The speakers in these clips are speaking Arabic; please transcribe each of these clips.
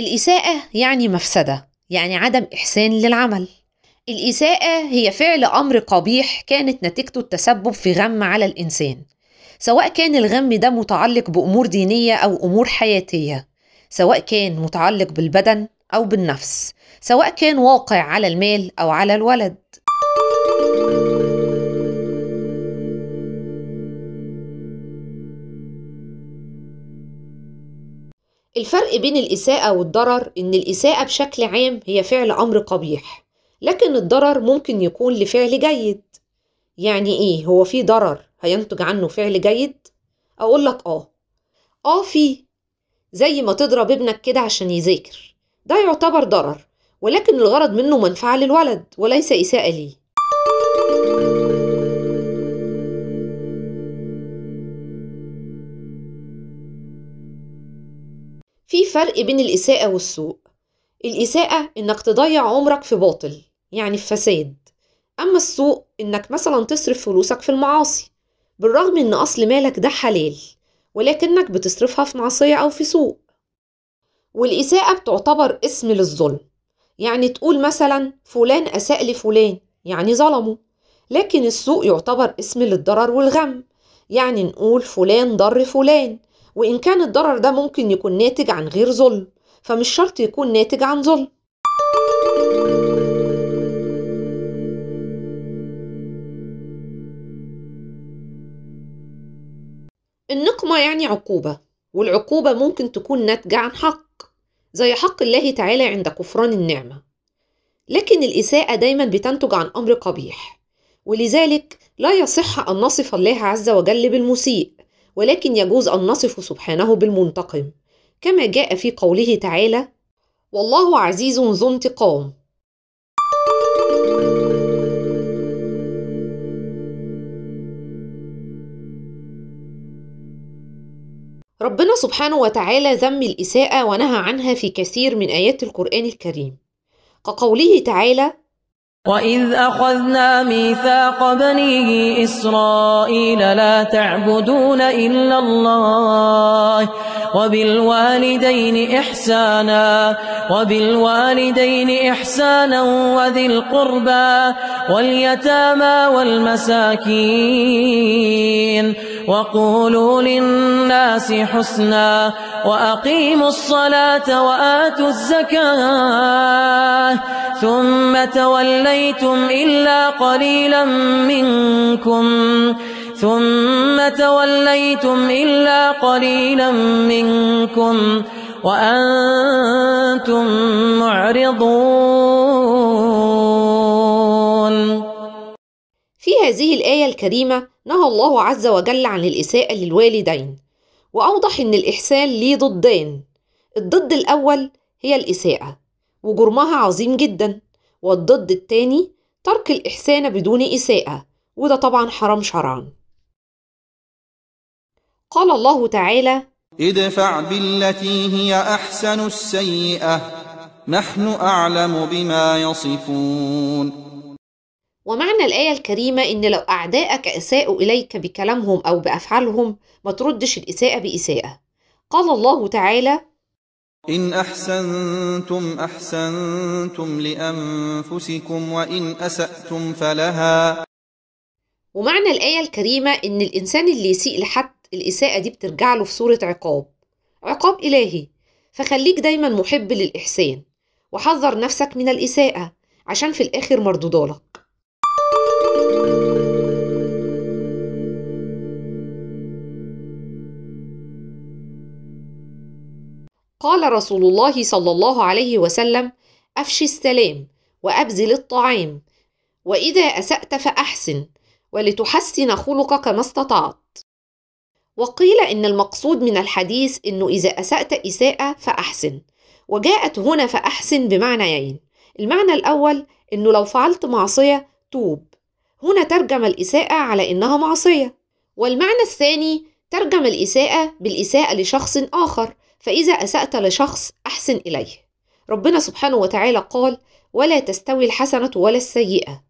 الإساءة يعني مفسدة يعني عدم إحسان للعمل الإساءة هي فعل أمر قبيح كانت نتيجته التسبب في غم على الإنسان سواء كان الغم ده متعلق بأمور دينية أو أمور حياتية سواء كان متعلق بالبدن أو بالنفس سواء كان واقع على المال أو على الولد الفرق بين الإساءة والضرر إن الإساءة بشكل عام هي فعل أمر قبيح لكن الضرر ممكن يكون لفعل جيد يعني إيه هو في ضرر هينتج عنه فعل جيد؟ أقول لك آه آه في زي ما تضرب ابنك كده عشان يذاكر ده يعتبر ضرر ولكن الغرض منه منفعة للولد وليس إساءة ليه في فرق بين الإساءة والسوء الإساءة إنك تضيع عمرك في باطل يعني في فساد أما السوء إنك مثلا تصرف فلوسك في المعاصي بالرغم إن أصل مالك ده حلال ولكنك بتصرفها في معصية أو في سوء والإساءة بتعتبر اسم للظلم يعني تقول مثلا فلان أساء لفلان يعني ظلمه لكن السوء يعتبر اسم للضرر والغم يعني نقول فلان ضر فلان وإن كان الضرر ده ممكن يكون ناتج عن غير ظلم فمش شرط يكون ناتج عن ظلم النقمة يعني عقوبة والعقوبة ممكن تكون ناتجة عن حق زي حق الله تعالى عند كفران النعمة لكن الإساءة دايما بتنتج عن أمر قبيح ولذلك لا يصح أن نصف الله عز وجل بالمسيء ولكن يجوز أن نصف سبحانه بالمنتقم كما جاء في قوله تعالى والله عزيز ذو انتقام ربنا سبحانه وتعالى ذم الإساءة ونهى عنها في كثير من آيات القرآن الكريم كقوله تعالى وإذ أخذنا ميثاق بني إسرائيل لا تعبدون إلا الله وبالوالدين إحسانا وبالوالدين إحسانا وذي القربى واليتامى والمساكين وقولوا للناس حسنا وأقيموا الصلاة وآتوا الزكاة ثم توليتم إلا قليلا منكم ثم توليتم إلا قليلا منكم وأنتم معرضون في هذه الآية الكريمة نهى الله عز وجل عن الإساءة للوالدين وأوضح إن الإحسان ليه ضدان الضد الأول هي الإساءة وجرمها عظيم جدا والضد التاني ترك الإحسان بدون إساءة وده طبعا حرام شرعا قال الله تعالى ادفع بالتي هي أحسن السيئة نحن أعلم بما يصفون ومعنى الآية الكريمة إن لو أعداءك أساءوا إليك بكلامهم أو بأفعالهم ما تردش الإساءة بإساءة قال الله تعالى إن أحسنتم أحسنتم لأنفسكم وإن أسأتم فلها ومعنى الآية الكريمة إن الإنسان اللي يسيء لحد الإساءة دي بترجع له في صورة عقاب عقاب إلهي فخليك دايما محب للإحسان وحذر نفسك من الإساءة عشان في الآخر مردودالك قال رسول الله صلى الله عليه وسلم افش السلام وابذل الطعام واذا اسات فاحسن ولتحسن خلقك ما استطعت وقيل ان المقصود من الحديث انه اذا اسات اساءه فاحسن وجاءت هنا فاحسن بمعنيين المعنى الاول انه لو فعلت معصيه توب هنا ترجم الإساءة على إنها معصية والمعنى الثاني ترجم الإساءة بالإساءة لشخص آخر فإذا أسأت لشخص أحسن إليه ربنا سبحانه وتعالى قال ولا تستوي الحسنة ولا السيئة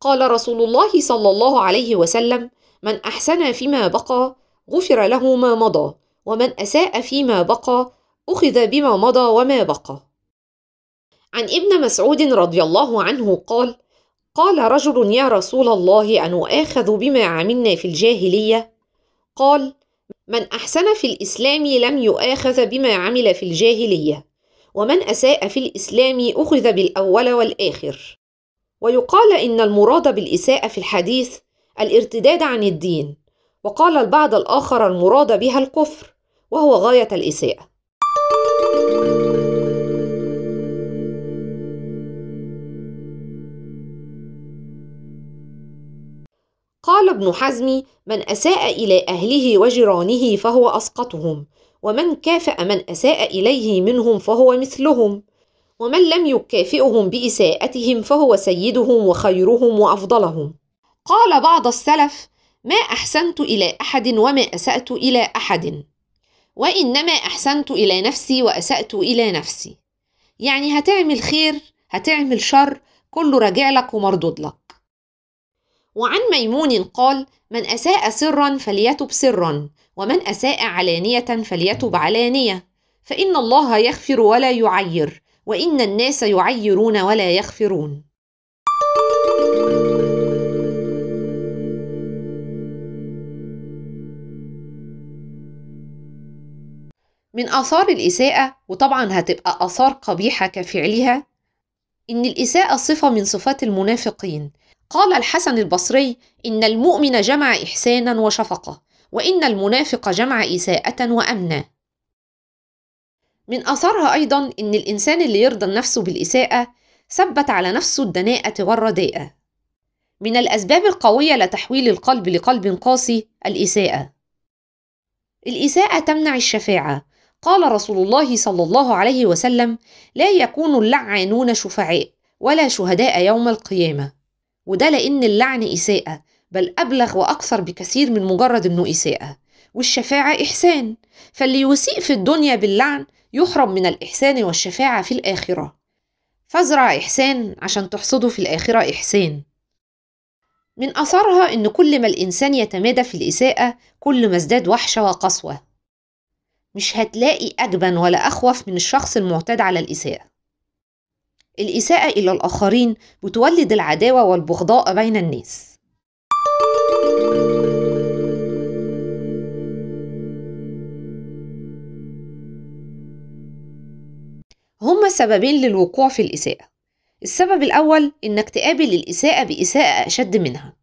قال رسول الله صلى الله عليه وسلم من أحسن فيما بقى غفر له ما مضى ومن أساء فيما بقى أخذ بما مضى وما بقى عن ابن مسعود رضي الله عنه قال قال رجل يا رسول الله أن أخذ بما عملنا في الجاهلية؟ قال: من أحسن في الإسلام لم يؤاخذ بما عمل في الجاهلية، ومن أساء في الإسلام أخذ بالأول والآخر. ويقال إن المراد بالإساءة في الحديث الارتداد عن الدين، وقال البعض الآخر المراد بها الكفر، وهو غاية الإساءة. ابن حزم من أساء إلى أهله وجيرانه فهو أسقطهم ومن كافأ من أساء إليه منهم فهو مثلهم ومن لم يكافئهم بإساءتهم فهو سيدهم وخيرهم وأفضلهم قال بعض السلف ما أحسنت إلى أحد وما أسأت إلى أحد وإنما أحسنت إلى نفسي وأسأت إلى نفسي يعني هتعمل خير هتعمل شر كله رجع لك ومردود لك وعن ميمون قال من أساء سرا فليتب سرا ومن أساء علانية فليتب علانية فإن الله يغفر ولا يعير وإن الناس يعيرون ولا يغفرون من آثار الإساءة وطبعا هتبقى آثار قبيحة كفعلها إن الإساءة صفة من صفات المنافقين قال الحسن البصري إن المؤمن جمع إحسانا وشفقة وإن المنافق جمع إساءة وأمنا من أثرها أيضا إن الإنسان اللي يرضى النفس بالإساءة ثبت على نفسه الدناءة والرداءة من الأسباب القوية لتحويل القلب لقلب قاسي الإساءة الإساءة تمنع الشفاعة قال رسول الله صلى الله عليه وسلم لا يكون اللعانون شفعاء ولا شهداء يوم القيامه وده لأن اللعن إساءة بل أبلغ وأكثر بكثير من مجرد إنه إساءة والشفاعة إحسان فاللي يسيء في الدنيا باللعن يحرم من الإحسان والشفاعة في الآخرة فازرع إحسان عشان تحصده في الآخرة إحسان من أثرها إن كل ما الإنسان يتمادى في الإساءة كل ما ازداد وحشة وقسوة مش هتلاقي أجبن ولا أخوف من الشخص المعتاد على الإساءة الإساءة إلى الآخرين بتولد العداوة والبغضاء بين الناس هما سببين للوقوع في الإساءة السبب الأول إنك تقابل الإساءة بإساءة أشد منها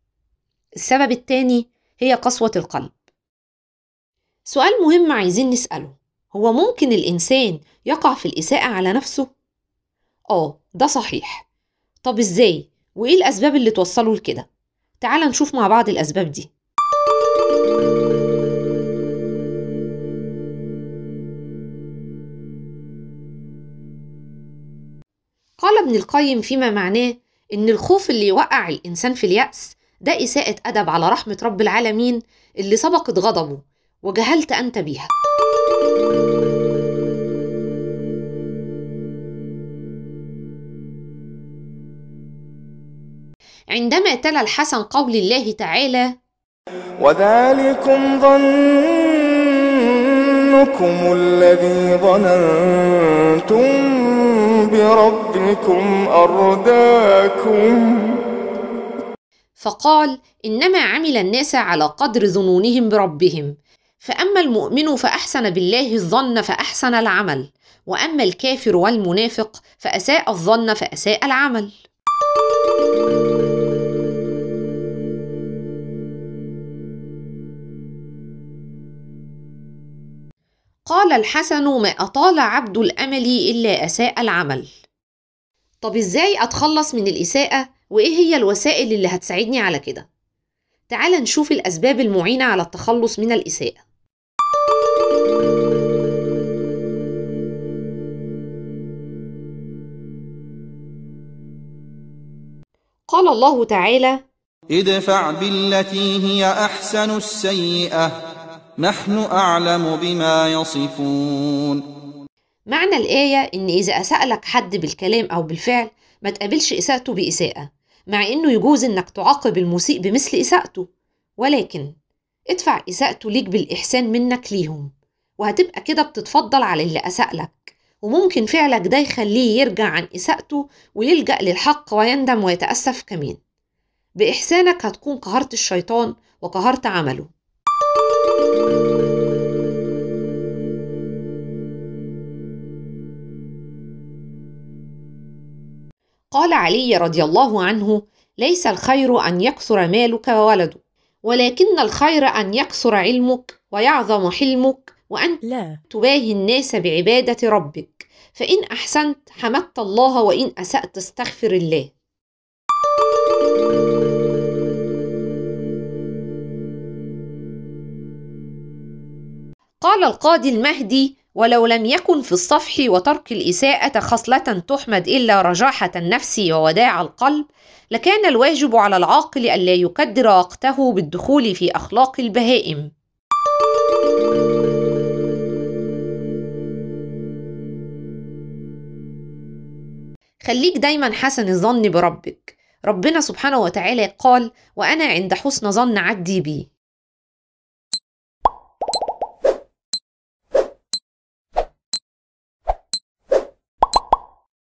السبب التاني هي قسوة القلب سؤال مهم عايزين نسأله هو ممكن الإنسان يقع في الإساءة على نفسه؟ اه ده صحيح طب ازاي وايه الاسباب اللي توصله لكده تعال نشوف مع بعض الاسباب دي قال ابن القيم فيما معناه ان الخوف اللي يوقع الانسان في الياس ده اساءه ادب على رحمه رب العالمين اللي سبقت غضبه وجهلت انت بيها عندما تلا الحسن قول الله تعالى وذلكم ظنكم الذي ظننتم بربكم أرداكم فقال إنما عمل الناس على قدر ظنونهم بربهم فأما المؤمن فأحسن بالله الظن فأحسن العمل وأما الكافر والمنافق فأساء الظن فأساء العمل قال الحسن ما أطال عبد الأمل إلا أساء العمل طب إزاي أتخلص من الإساءة وإيه هي الوسائل اللي هتساعدني على كده تعال نشوف الأسباب المعينة على التخلص من الإساءة قال الله تعالى ادفع بالتي هي أحسن السيئة نحن أعلم بما يصفون معنى الآية إن إذا أسألك حد بالكلام أو بالفعل ما تقابلش إساءته بإساءة مع إنه يجوز إنك تعاقب المسيء بمثل إساءته ولكن ادفع إساءته ليك بالإحسان منك ليهم وهتبقى كده بتتفضل على اللي أساء لك وممكن فعلك ده يخليه يرجع عن إساءته ويلجأ للحق ويندم ويتأسف كمان بإحسانك هتكون قهرت الشيطان وقهرت عمله قال علي رضي الله عنه ليس الخير ان يكثر مالك وولدك ولكن الخير ان يكثر علمك ويعظم حلمك وان لا. تباهي الناس بعباده ربك فان احسنت حمدت الله وان اسات استغفر الله قال القاضي المهدي ولو لم يكن في الصفح وترك الإساءة خصلة تحمد إلا رجاحة النفس ووداع القلب لكان الواجب على العاقل ألا يكدر وقته بالدخول في أخلاق البهائم خليك دايما حسن الظن بربك ربنا سبحانه وتعالى قال وأنا عند حسن ظن عدي بي